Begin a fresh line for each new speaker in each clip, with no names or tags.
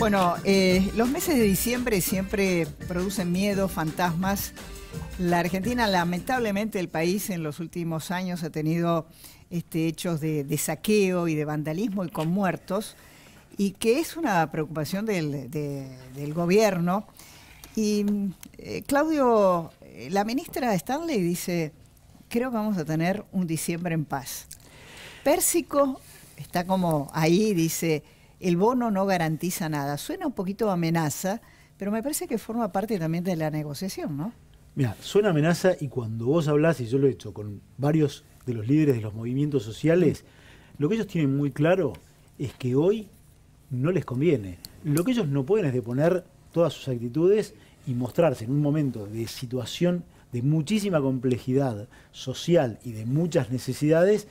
Bueno, eh, los meses de diciembre siempre producen miedo, fantasmas. La Argentina, lamentablemente, el país en los últimos años ha tenido este, hechos de, saqueo y de vandalismo y con muertos, y que es una preocupación del, gobierno. Y eh, Claudio, eh, la ministra Stanley dice, creo que vamos a tener un diciembre en paz. Pérsico está como ahí, dice, el bono no garantiza nada. Suena un poquito amenaza, pero me parece que forma parte también de la negociación, ¿no?
Mira, suena amenaza y cuando vos hablas, y yo lo he hecho con varios de los líderes de los movimientos sociales, lo que ellos tienen muy claro es que hoy no les conviene. Lo que ellos no pueden es deponer todas sus actitudes y mostrarse en un momento de situación de muchísima complejidad social y de muchas necesidades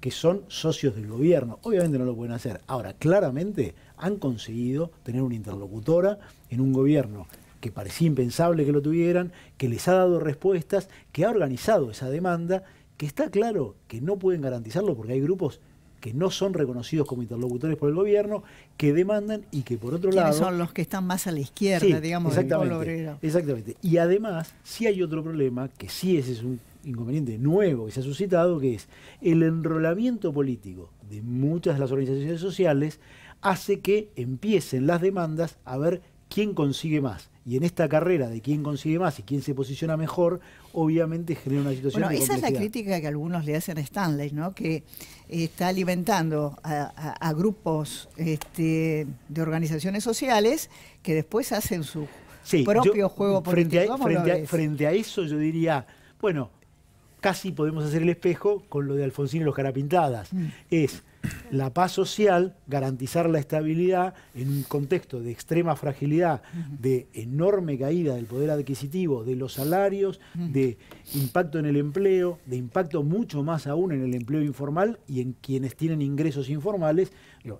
que son socios del gobierno. Obviamente no lo pueden hacer. Ahora, claramente han conseguido tener una interlocutora en un gobierno que parecía impensable que lo tuvieran, que les ha dado respuestas, que ha organizado esa demanda, que está claro que no pueden garantizarlo porque hay grupos que no son reconocidos como interlocutores por el gobierno, que demandan y que por otro lado... Son
los que están más a la izquierda, digamos, exactamente, del obrero.
Exactamente. Y además, sí hay otro problema, que sí ese es un inconveniente nuevo que se ha suscitado, que es el enrolamiento político de muchas de las organizaciones sociales hace que empiecen las demandas a ver quién consigue más. Y en esta carrera de quién consigue más y quién se posiciona mejor, obviamente genera una situación bueno, esa es la
crítica que algunos le hacen a Stanley, ¿no? Que eh, está alimentando a, grupos este, de organizaciones sociales que después hacen su propio juego político. Frente
a, eso yo diría, bueno, casi podemos hacer el espejo con lo de Alfonsín y los Carapintadas. Mm. Es la paz social, garantizar la estabilidad en un contexto de extrema fragilidad, de enorme caída del poder adquisitivo, de los salarios, de impacto en el empleo, de impacto mucho más aún en el empleo informal y en quienes tienen ingresos informales.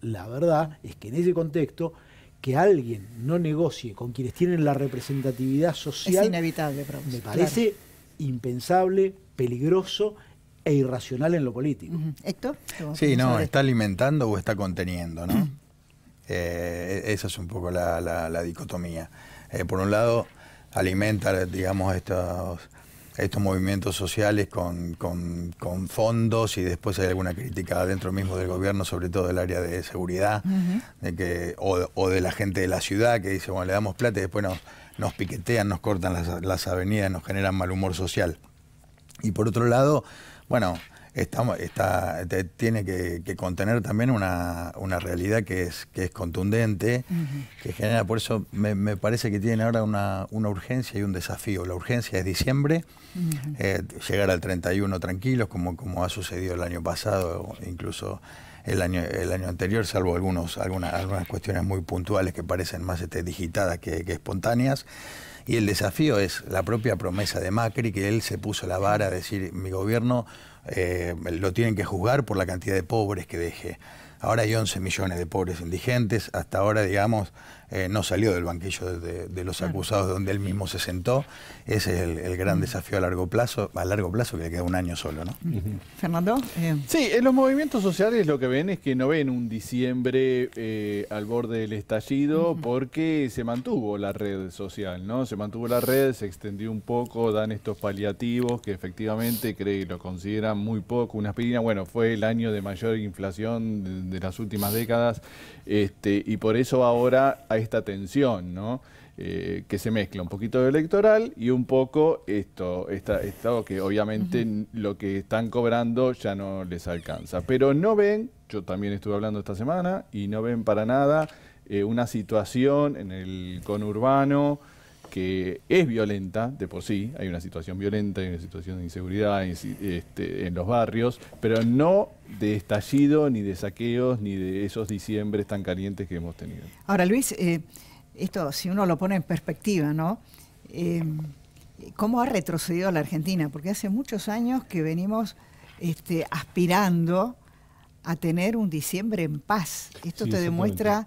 La verdad es que en ese contexto que alguien no negocie con quienes tienen la representatividad social inevitable, me parece impensable, peligroso e irracional en lo político. ...¿esto? Sí, no, está
alimentando o está conteniendo, ¿no? Eh, e, esa es un poco la, la, dicotomía. Eh, por un lado, alimenta, digamos, estos, estos movimientos sociales con, con, fondos y después hay alguna crítica dentro mismo del gobierno, sobre todo del área de seguridad, de que, o, de la gente de la ciudad que dice, bueno, le damos plata y después nos, nos piquetean, nos cortan las, las avenidas, nos generan mal humor social. Y por otro lado, bueno, está, tiene que, contener también una, realidad que es, que es contundente, que genera, por eso me, parece que tiene ahora una, urgencia y un desafío. La urgencia es diciembre, eh, llegar al 31 tranquilos, como, como ha sucedido el año pasado, incluso el año, el año anterior, salvo algunos, algunas, algunas cuestiones muy puntuales que parecen más este, digitadas que espontáneas. Y el desafío es la propia promesa de Macri, que él se puso la vara a decir, mi gobierno eh, lo tienen que juzgar por la cantidad de pobres que deje. Ahora hay 11 millones de pobres indigentes, hasta ahora, digamos, eh, no salió del banquillo de, los acusados donde él mismo se sentó. Ese es el, gran desafío a largo plazo, a largo plazo que le queda un año solo, ¿no?
Fernando. Eh.
Sí, en los movimientos sociales lo que ven es que no ven un diciembre eh, al borde del estallido porque se mantuvo la red social, ¿no? Se mantuvo la red, se extendió un poco, dan estos paliativos que efectivamente cree, lo consideran muy poco, una aspirina, bueno, fue el año de mayor inflación de, las últimas décadas, este, y por eso ahora hay esta tensión, ¿no? Eh, que se mezcla un poquito de electoral y un poco esto, esto que obviamente lo que están cobrando ya no les alcanza. Pero no ven, yo también estuve hablando esta semana, y no ven para nada eh, una situación en el conurbano que es violenta de por sí, hay una situación violenta, hay una situación de inseguridad este, en los barrios, pero no de estallido, ni de saqueos, ni de esos diciembres tan calientes que hemos tenido.
Ahora, Luis, eh, esto si uno lo pone en perspectiva, ¿no? Em, ¿Cómo ha retrocedido la Argentina? Porque hace muchos años que venimos este, aspirando a tener un diciembre en paz. Esto te demuestra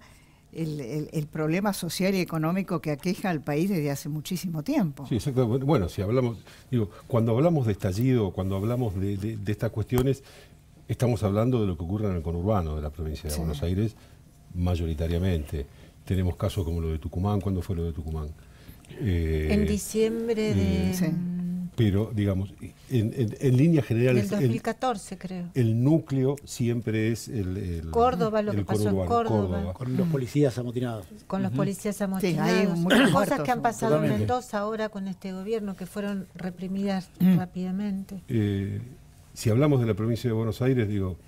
el, problema social y económico que aqueja al país desde hace muchísimo tiempo.
Sí, exactamente. Bueno, si hablamos, digo, cuando hablamos de estallido, cuando hablamos de, estas cuestiones, estamos hablando de lo que ocurre en el conurbano de la provincia de Buenos Aires mayoritariamente. Tenemos casos como lo de Tucumán, ¿cuándo fue lo de Tucumán? en eh, diciembre de... Eh, pero digamos, en, en, en el
2014, creo.
El núcleo siempre es el... Córdoba, lo que pasó en Córdoba. Con los policías amotinados.
Con los policías amotinados. muchas cosas que han pasado en Mendoza ahora con este gobierno, que fueron reprimidas mm. rápidamente.
Eh, si hablamos de la provincia de Buenos Aires, digo,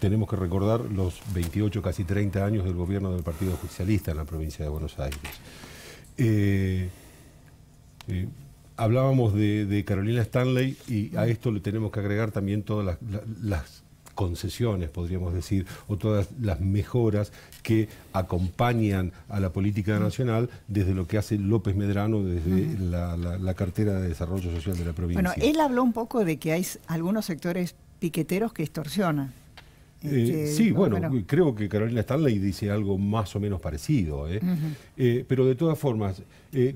tenemos que recordar los 28, casi 30 años del gobierno del Partido oficialista en la provincia de Buenos Aires. Eh, eh Hablábamos de, Carolina Stanley y a esto le tenemos que agregar también todas las, concesiones, podríamos decir, o todas las mejoras que acompañan a la política nacional desde lo que hace López Medrano desde la, la, cartera de desarrollo social de la provincia. Bueno, él
habló un poco de que hay algunos sectores piqueteros que extorsionan.
Eh, sí, bueno, creo que Carolina Stanley dice algo más o menos parecido, ¿eh? Eh, pero de todas formas,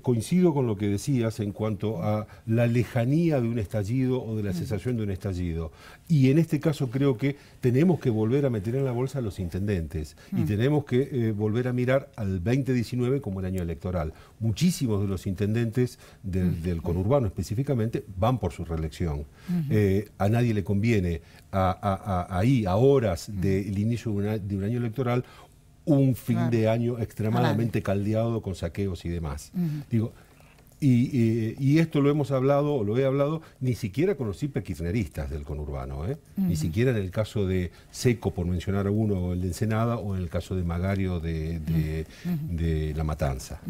coincido con lo que decías en cuanto a la lejanía de un estallido o de la cesación de un estallido. Y en este caso creo que tenemos que volver a meter en la bolsa a los intendentes y mm. tenemos que volver a mirar al 2019 como el año electoral. Muchísimos de los intendentes mm. del conurbano específicamente van por su reelección. a nadie le conviene a, a, ahí, ahora, del inicio de, un año electoral, un fin de año extremadamente caldeado con saqueos y demás. Digo, y, esto lo hemos hablado, lo he hablado, ni siquiera con los hiperkirchneristas del conurbano, ¿eh? ni siquiera en el caso de Seco, por mencionar a uno, o el de Ensenada, o en el caso de Magario de,
La Matanza.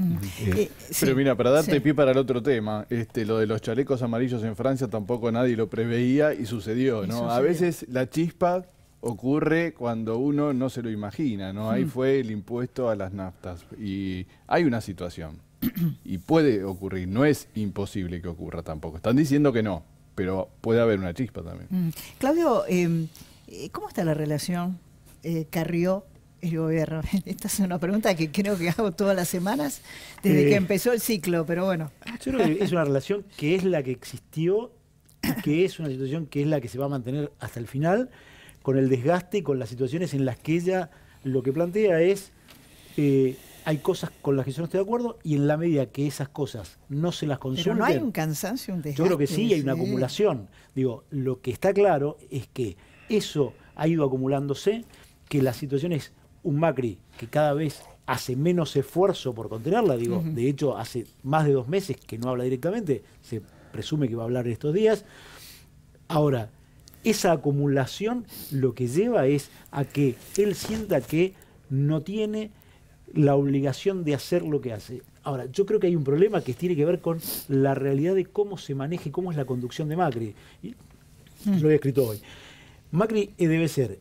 Eh, eh, pero mira, para darte pie para el otro tema, este, lo de los chalecos amarillos en Francia tampoco nadie lo preveía y sucedió, ¿no? Y sucedió. A veces la chispa ocurre cuando uno no se lo imagina, ¿no? Ahí mm. fue el impuesto a las naftas y hay una situación y puede ocurrir, no es imposible que ocurra tampoco. Están diciendo que no, pero puede haber una chispa también.
Mm. Claudio, em, eh, ¿cómo está la relación eh, Carrió el gobierno? Esta es una pregunta que creo que hago todas las semanas desde que eh. empezó el ciclo, pero bueno. Yo creo que es
una relación que es la que existió, y que es una situación que es la que se va a mantener hasta el final con el desgaste y con las situaciones en las que ella lo que plantea es eh, hay cosas con las que yo no estoy de acuerdo y en la medida que esas cosas no se las consulten... Pero no hay un
cansancio, un desgaste. Yo creo que sí, hay una acumulación.
Digo, lo que está claro es que eso ha ido acumulándose, que la situación es un Macri que cada vez hace menos esfuerzo por contenerla, digo, de hecho hace más de dos meses que no habla directamente, se presume que va a hablar en estos días. Ahora, esa acumulación lo que lleva es a que él sienta que no tiene la obligación de hacer lo que hace. Ahora, yo creo que hay un problema que tiene que ver con la realidad de cómo se maneja y cómo es la conducción de Macri. Y mm. lo he escrito hoy. Macri eh, debe ser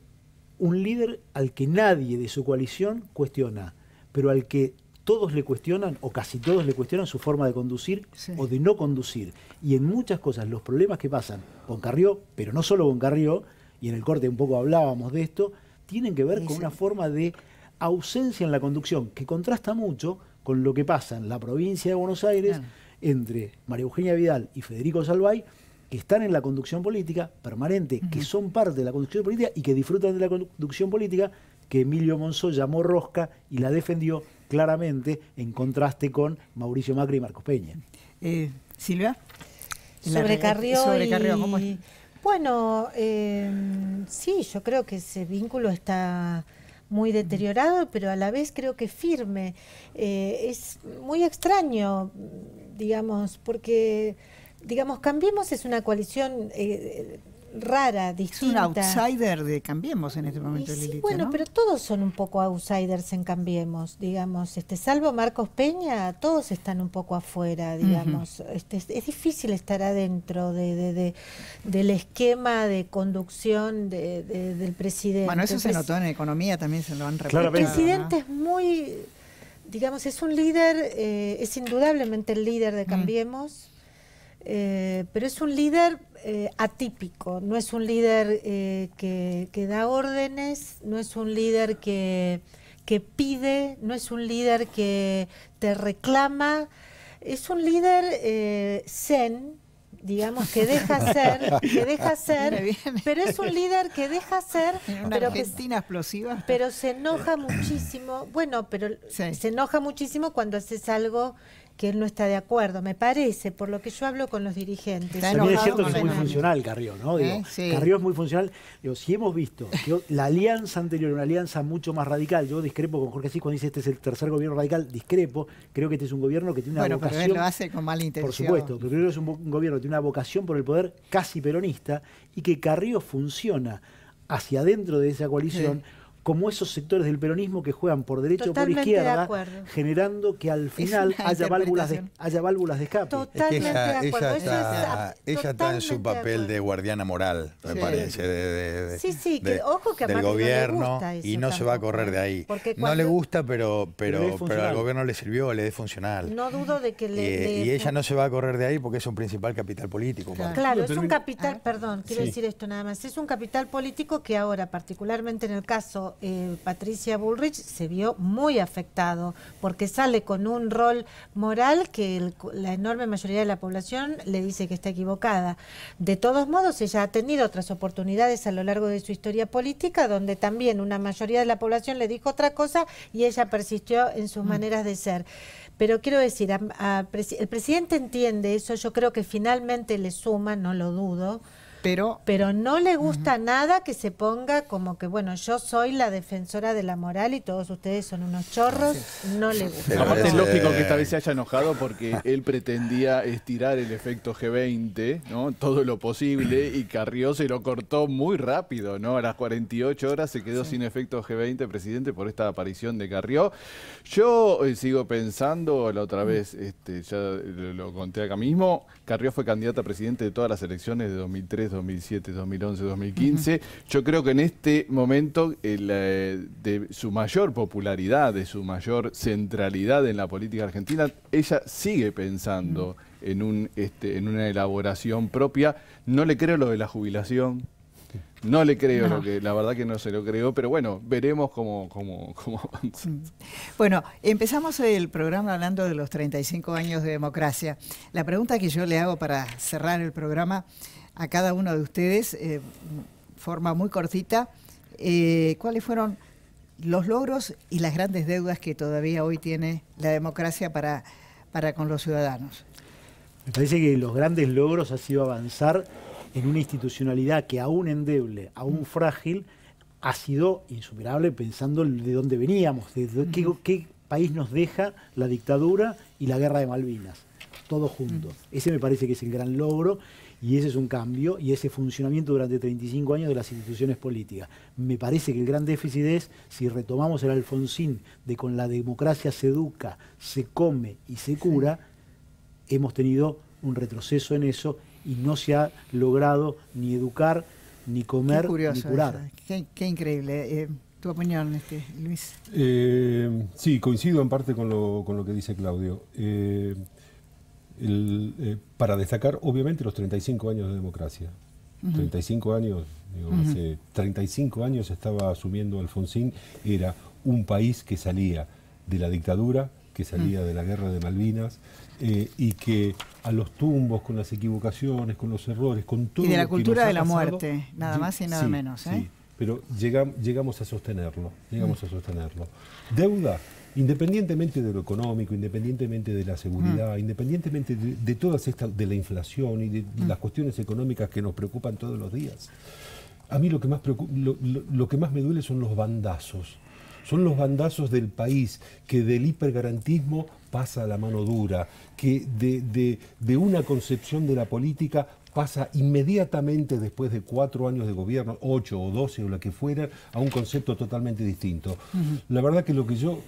un líder al que nadie de su coalición cuestiona, pero al que todos le cuestionan, o casi todos le cuestionan su forma de conducir o de no conducir. Y en muchas cosas, los problemas que pasan con Carrió, pero no solo con Carrió, y en el corte un poco hablábamos de esto, tienen que ver con una forma de ausencia en la conducción, que contrasta mucho con lo que pasa en la provincia de Buenos Aires entre María Eugenia Vidal y Federico Salvay, que están en la conducción política permanente, que son parte de la conducción política y que disfrutan de la conducción política que Emilio Monzó llamó rosca y la defendió claramente en contraste con Mauricio Macri y Marcos Peña. Eh, Silvia.
Sobre eh, ¿cómo es? Bueno, em, sí, yo creo que ese vínculo está muy deteriorado, pero a la vez creo que firme. Eh, es muy extraño, digamos, porque, digamos, Cambiemos es una coalición rara, distinta. Es un
outsider de Cambiemos en este momento, sí, Bueno,
pero todos son un poco outsiders en Cambiemos, digamos. Este, salvo Marcos Peña, todos están un poco afuera, digamos. este, es, difícil estar adentro de, de, del esquema de conducción del presidente. Bueno, eso se notó
en economía, también se lo han repetido. El presidente
es muy, digamos, es un líder, eh, es indudablemente el líder de mm. Cambiemos. Eh, pero es un líder eh, atípico, no es un líder eh, que, da órdenes, no es un líder que, que, pide, no es un líder que te reclama, es un líder zen, digamos que deja ser, que deja ser, pero es un líder que deja ser, una pero Argentina explosiva, pero se enoja muchísimo. Bueno, pero se enoja muchísimo cuando haces algo que él no está de acuerdo, me parece, por lo que yo hablo con los dirigentes. También es cierto que es muy
funcional Carrió, ¿no? Digo, ¿Eh? Carrió es muy funcional. si hemos visto que la alianza anterior, una alianza mucho más radical, yo discrepo con Jorge Cisco, cuando dice este es el tercer gobierno radical, discrepo, creo que este es un gobierno que tiene una bueno, vocación... Pero lo hace
con mala intención. Por supuesto,
creo que es un, gobierno que tiene una vocación por el poder casi peronista y que Carrió funciona hacia adentro de esa coalición como esos sectores del peronismo que juegan por derecha o por izquierda, generando que al final haya válvulas, de, haya válvulas de escape. Totalmente ella, de Ella está, en su papel
de, guardiana moral, me parece, sí, sí, que, ojo que del gobierno y no se va a correr de ¿eh? ahí. no le gusta, pero, pero, pero al gobierno le sirvió, le es funcional. No dudo de
que le, eh, Y ella no
se va a correr de ahí porque es un principal capital político. Claro, es un capital,
ah. perdón, quiero decir esto nada más, es un capital político que ahora, particularmente en el caso eh, Patricia Bullrich se vio muy afectado porque sale con un rol moral que la enorme mayoría de la población le dice que está equivocada. De todos modos, ella ha tenido otras oportunidades a lo largo de su historia política donde también una mayoría de la población le dijo otra cosa y ella persistió en sus mm. maneras de ser. Pero quiero decir, el presidente entiende eso, yo creo que finalmente le suma, no lo dudo, pero, pero no le gusta nada que se ponga como que, bueno, yo soy la defensora de la moral y todos ustedes son unos chorros, no le
gusta. Aparte es lógico que esta vez se haya enojado porque él pretendía estirar el efecto G20, ¿no? Todo lo posible y Carrió se lo cortó muy rápido, ¿no? A las 48 horas se quedó sin efecto G20, presidente, por esta aparición de Carrió. Yo eh, sigo pensando, la otra vez, este, ya lo, conté acá mismo, Carrió fue candidata a presidente de todas las elecciones de 2013 2007, 2011, 2015. Yo creo que en este momento eh, de su mayor popularidad, de su mayor centralidad en la política argentina, ella sigue pensando en, un, este, en una elaboración propia. No le creo lo de la jubilación no le creo, Lo que, la verdad que no se lo creo, pero bueno, veremos cómo, avanza. Mm.
Bueno, empezamos el programa hablando de los 35 años de democracia. La pregunta que yo le hago para cerrar el programa a cada uno de ustedes, eh, forma muy cortita, eh, ¿cuáles fueron los logros y las grandes deudas que todavía hoy tiene la democracia para, para con los ciudadanos?
Me parece que los grandes logros ha sido avanzar en una institucionalidad que aún endeble, aún mm. frágil, ha sido insuperable pensando de dónde veníamos, de, qué, país nos deja la dictadura y la guerra de Malvinas, todo junto. Mm. Ese me parece que es el gran logro y ese es un cambio y ese funcionamiento durante 35 años de las instituciones políticas. Me parece que el gran déficit es, si retomamos el Alfonsín de con la democracia se educa, se come y se cura, hemos tenido un retroceso en eso y no se ha logrado ni educar, ni comer, ni curar.
Qué, increíble. Eh, tu opinión, este, Luis.
Eh, sí, coincido en parte con
lo, que dice Claudio. Eh, para destacar, obviamente, los 35 años de democracia. 35 años, digo, 35 años estaba asumiendo Alfonsín, era un país que salía de la dictadura, que salía mm. de la guerra de Malvinas, eh, y que a los tumbos, con las equivocaciones, con los errores, con todo... Y de la cultura de la muerte, nada más y nada menos. ¿eh? Sí, pero llegamos a sostenerlo, llegamos a mm. sostenerlo. Deuda, independientemente de lo económico, independientemente de la seguridad, mm. independientemente de, todas estas, de la inflación y de, las cuestiones económicas que nos preocupan todos los días. A mí lo que más, lo que más me duele son los bandazos son los bandazos del país que del hipergarantismo pasa a la mano dura, que de, una concepción de la política pasa inmediatamente después de cuatro años de gobierno, ocho o doce o la que fuera, a un concepto totalmente distinto. La verdad que lo que yo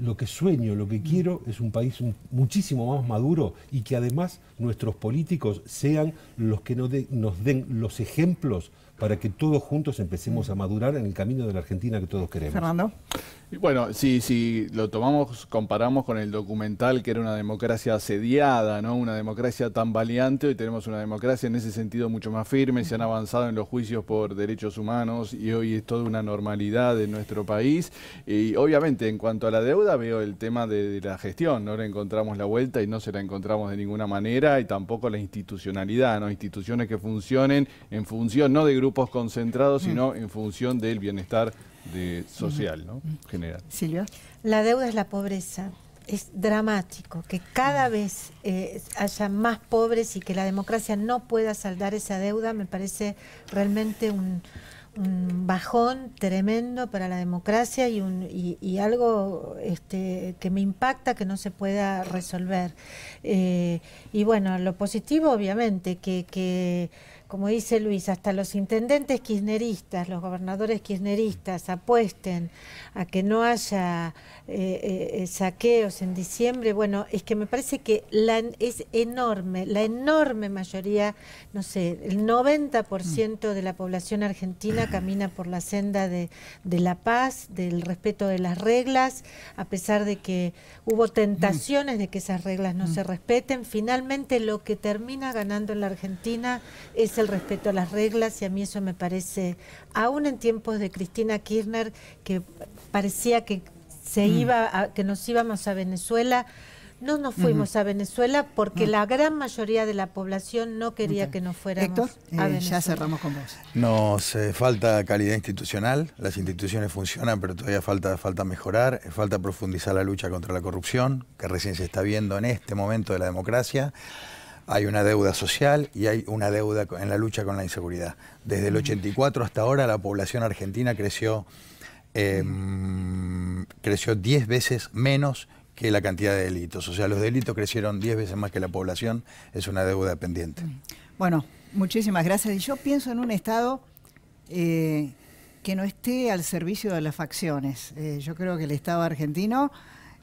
lo que sueño, lo que quiero es un país muchísimo más maduro y que además nuestros políticos sean los que nos, nos, den los ejemplos para que todos juntos empecemos a madurar en el camino de la Argentina que todos queremos. Fernando.
Bueno, si, si lo tomamos, comparamos con el documental que era una democracia asediada, ¿no? Una democracia tan valiente, hoy tenemos una democracia en ese sentido mucho más firme, se han avanzado en los juicios por derechos humanos y hoy es toda una normalidad en nuestro país. Y obviamente en cuanto a la deuda veo el tema de, la gestión, no le encontramos la vuelta y no se la encontramos de ninguna manera y tampoco la institucionalidad, ¿no? Instituciones que funcionen en función no de grupos concentrados, sino en función del bienestar de social, ¿no? General. Silvia.
La deuda es la pobreza. Es dramático que cada mm. vez eh, haya más pobres y que la democracia no pueda saldar esa deuda. Me parece realmente un, bajón tremendo para la democracia y, un, y, algo este, que me impacta que no se pueda resolver. Eh, y bueno, lo positivo obviamente, que, que como dice Luis, hasta los intendentes kirchneristas, los gobernadores kirchneristas apuesten a que no haya eh, eh, eh, saqueos en diciembre, bueno, es que me parece que es enorme, la enorme mayoría, no sé, el 90% de la población argentina camina por la senda de la paz, del respeto de las reglas, a pesar de que hubo tentaciones de que esas reglas no se respeten, finalmente lo que termina ganando en la Argentina es el respeto a las reglas y a mí eso me parece, aún en tiempos de Cristina Kirchner, que parecía que se mm. iba a, que nos íbamos a Venezuela, no nos fuimos a Venezuela porque mm. la gran mayoría de la población no quería que nos fuéramos a eh, Venezuela. ya
cerramos con vos.
Nos eh, falta calidad institucional, las instituciones funcionan, pero todavía falta, falta mejorar, eh, falta profundizar la lucha contra la corrupción, que recién se está viendo en este momento de la democracia. Hay una deuda social y hay una deuda en la lucha con la inseguridad. Desde el 84 mm. hasta ahora la población argentina creció, em, creció 10 veces menos que la cantidad de delitos. O sea, los delitos crecieron 10 veces más que la población. Es una deuda pendiente. Mm.
Bueno, muchísimas gracias. Y yo pienso en un Estado... Eh, que no esté al servicio de las facciones. Eh, yo creo que el Estado argentino,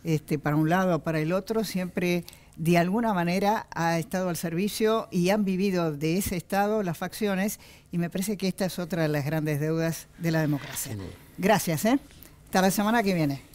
este, para un lado o para el otro, siempre de alguna manera ha estado al servicio y han vivido de ese Estado las facciones y me parece que esta es otra de las grandes deudas de la democracia. Gracias, ¿eh? Hasta la semana que viene.